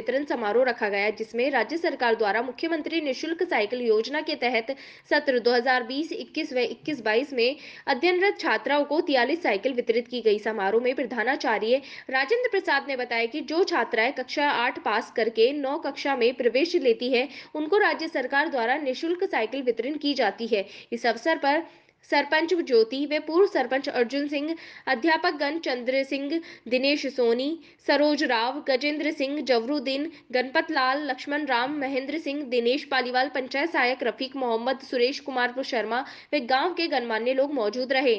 वितरण समारोह रखा गया जिसमें राज्य सरकार द्वारा मुख्यमंत्री निशुल्क साइकिल योजना के तहत सत्र 2020-21 व 21-22 में अध्ययनरत छात्राओं को तियालीस साइकिल वितरित की गई समारोह में प्रधानाचार्य राजेंद्र प्रसाद ने बताया कि जो छात्राएं कक्षा आठ पास करके नौ कक्षा में प्रवेश लेती है उनको राज्य सरकार द्वारा निःशुल्क साइकिल वितरण की जाती है इस अवसर पर सरपंच ज्योति व पूर्व सरपंच अर्जुन सिंह गण चंद्र सिंह दिनेश सोनी सरोज राव गजेंद्र सिंह जवरुद्दीन गणपत लाल लक्ष्मण राम महेंद्र सिंह दिनेश पालीवाल पंचायत सहायक रफीक मोहम्मद सुरेश कुमार शर्मा व गांव के गणमान्य लोग मौजूद रहे